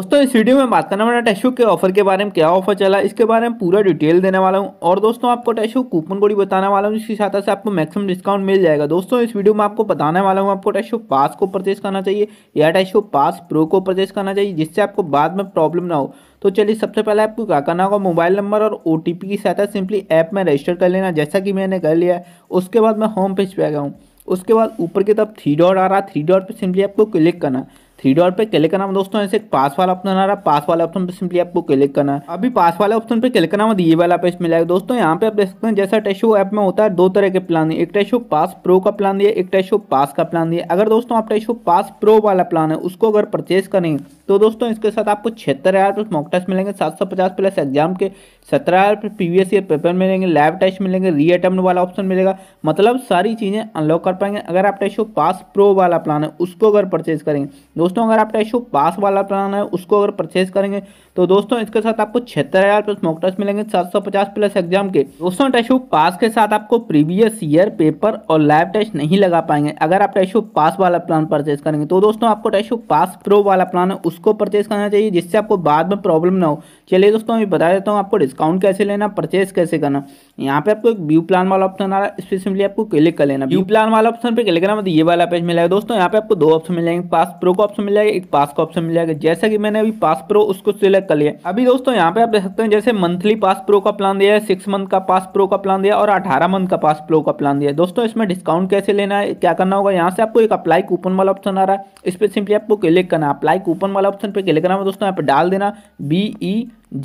दोस्तों इस वीडियो में बात करने वाला टैशू के ऑफर के बारे में क्या ऑफर चला इसके बारे में पूरा डिटेल देने वाला हूं और दोस्तों आपको टैशू कूपन कोड बताने वाला हूं जिसकी सहायता से आपको मैक्सिमम डिस्काउंट मिल जाएगा दोस्तों इस वीडियो में आपको बताने वाला हूं आपको टैशो पास को परचेज करना चाहिए या टैशो पास प्रो को परचेज करना चाहिए जिससे आपको बाद में प्रॉब्लम ना हो तो चलिए सबसे पहले आपको क्या करना होगा मोबाइल नंबर और ओ की सहायता सिंपली ऐप में रजिस्टर कर लेना जैसा कि मैंने कर लिया उसके बाद मैं होम पेज पर आ गया हूँ उसके बाद ऊपर की तरफ थ्री डॉट आ रहा है थ्री डॉट पर सिंपली आपको क्लिक करना है थ्री डॉट पे क्लिक करना दोस्तों ऐसे पास वाला ऑप्शन आ रहा है पास वाले ऑप्शन पे सिंपली आपको क्लिक करना है अभी पास वाले ऑप्शन पे क्लिक करना मतलब ये वाला पेज मिला दोस्तों यहाँ पे आप देख सकते हैं जैसा टेशो ऐप में होता है दो तरह के प्लान है एक टेशो पास प्रो का प्लान दिया एक टेशो पास का प्लान दिया अगर दोस्तों आप टेशो पास प्रो वाला प्लान है उसको अगर परचेज करें तो दोस्तों इसके साथ आपको छिहत्तर हज़ार प्लस मॉक टेस्ट मिलेंगे सात सौ पचास प्लस एग्जाम के सत्रह हज़ार प्लस प्रीवियस ईयर पेपर मिलेंगे लैब टेस्ट मिलेंगे री अटेम्प्ट वाला ऑप्शन मिलेगा मतलब सारी चीज़ें अनलॉक कर पाएंगे अगर आप टेशो पास प्रो वाला प्लान है उसको अगर परचेज करेंगे दोस्तों अगर आपका इशू पास वाला प्लान है उसको अगर परचेज करेंगे तो दोस्तों इसके साथ आपको छिहत्तर हज़ार प्लस मॉक टेस्ट मिलेंगे सात सौ पचास प्लस एग्जाम के दोस्तों टेस्ट पास के साथ आपको प्रीवियस ईयर पेपर और लैब टेस्ट नहीं लगा पाएंगे अगर आप टेस्ट पास वाला प्लान परचेज करेंगे तो दोस्तों आपको टेस्ट पास प्रो वाला प्लान है उसको परचेज करना चाहिए जिससे आपको बाद में प्रॉब्लम ना हो चलिए दोस्तों अभी बता देता हूँ आपको डिस्काउंट कैसे लेना परचेज कैसे करना यहाँ पे आपको एक व्यू प्लान वाला ऑप्शन आ रहा है इस पर आपको क्लिक कर लेना व्यू प्लान वाला ऑप्शन पे क्लिक करना मतलब ये वाला पेज मिलेगा दोस्तों यहाँ पे आपको दो ऑप्शन मिल जाएंगे पास प्रो का ऑप्शन मिल जाएगा एक पास का ऑप्शन मिल जाएगा जैसा कि मैंने अभी पास प्रो उसको सिलेक्ट कर लिया अभी दोस्तों यहाँ पे आप देख सकते हैं जैसे मंथली पास प्रो का प्लान दिया है सिक्स मंथ का पास प्रो का प्लान दिया और अठारह मंथ का पास प्रो का प्लान दिया दोस्तों इसमें डिस्काउंट कैसे लेना है क्या करना होगा यहाँ से आपको एक अप्लाई कूपन वाला ऑप्शन आ रहा है इस पर सिंपली आपको क्लिक करना अप्लाई कूपन वाला ऑप्शन पर क्लिक करना दोस्तों यहाँ पे डाल देना बी ई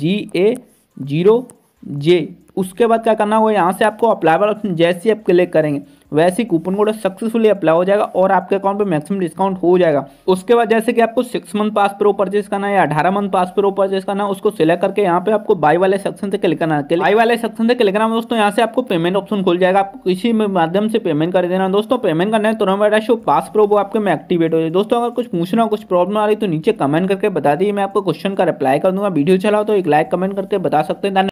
जी ए जीरो जे उसके बाद क्या करना होगा यहाँ से आपको अप्लाई वाला ऑप्शन जैसे आप क्लिक करेंगे वैसे ही कूपन कोड सक्सेसफुली अप्लाई हो जाएगा और आपके अकाउंट पे मैक्सिमम डिस्काउंट हो जाएगा उसके बाद जैसे कि आपको six month pass pro purchase करना है या अठारह मंथ पास प्रो परचेज करना है उसको सिलेक्ट करके यहाँ पे आपको बाई वाले सेक्शन से क्लिक करना है बाई वाले सेक्शन से क्लिक करना दोस्तों यहाँ से आपको पेमेंट ऑप्शन खुल जाएगा आपको किसी माध्यम से पेमेंट कर देना दोस्तों पेमेंट करना है तो तुरंत बैठा शो पास प्रो वो आपके में एक्टिवेट हो जाए दोस्तों अगर कुछ पूछना कुछ प्रॉब्लम आ रही तो नीचे कमेंट करके बता दिए मैं आपको क्वेश्चन का रिप्लाई कर दूंगा वीडियो चलाओ अच्छा तो एक लाइक कमेंट करके बता सकते हैं